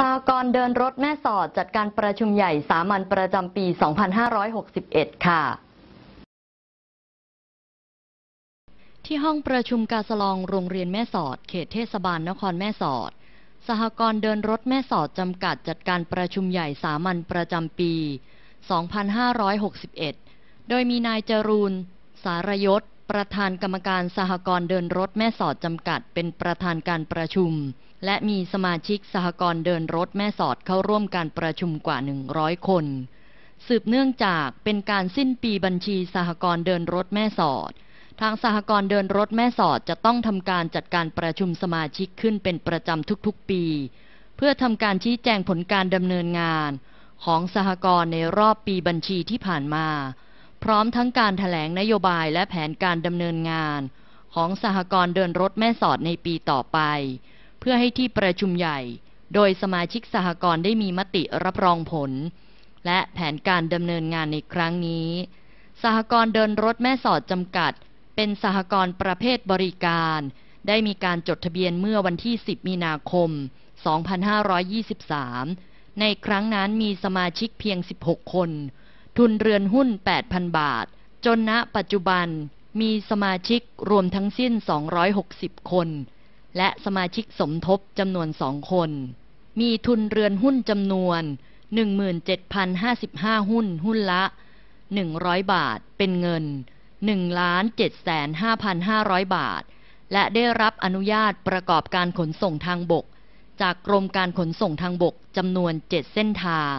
สากรเดินรถแม่สอดจัดการประชุมใหญ่สามัญประจำปี 2561 ค่ะ ที่ห้องประชุมกาสลองโรงเรียนแม่สอด เขตเทศบาลนครแม่สอด สหกรณ์เดินรถแม่สอดจำกัดจัดการประชุมใหญ่สามัญประจำปี 2561 โดยมีนายจรูนสารยศประธานกรรมการสหกรณ์เดินรถแม่สอดจำกัดเป็นประธานการประชุม และมีสมาชิกสหกรณ์เดินรถแม่สอดเข้าร่วมการประชุมกว่า 100 คน สืบเนื่องจากเป็นการสิ้นปีบัญชีสหกรณ์เดินรถแม่สอด ทางสหกรณ์เดินรถแม่สอดจะต้องทำการจัดการประชุมสมาชิกขึ้นเป็นประจำทุกๆปี เพื่อทำการชี้แจงผลการดำเนินงาน ของสหกรณ์ในรอบปีบัญชีที่ผ่านมาร้อมทั้งการถแถลงนโยบายและแผนการดำเนินงาน ของสหกรณ์เดินรถแม่สอดในปีต่อไป เพื่อให้ที่ประชุมใหญ่ โดยสมาชิกสหกรณ์ได้มีมติรับรองผล และแผนการดำเนินงานในครั้งนี้สหกรณ์เดินรถแม่สอดจำกัดเป็นสหกรณ์ประเภทบริการ ได้มีการจดทะเบียนเมื่อวันที่ 10 มีนาคม 2523 ในครั้งนั้นมีสมาชิกเพียง 16 คนทุนเรือนหุ้น 8,000 บาท จนณปัจจุบันมีสมาชิกรวมทั้งสิ้น 260 คน และสมาชิกสมทบ จำนวนสองคน มีทุนเรือนหุ้นจำนวน 17,055 หุ้น หุ้นละ 100 บาท เป็นเงิน 1 7 5 5 5 0 0 บาท และได้รับอนุญาตประกอบการขนส่งทางบก จากกรมการขนส่งทางบกจำนวน 7 เส้นทาง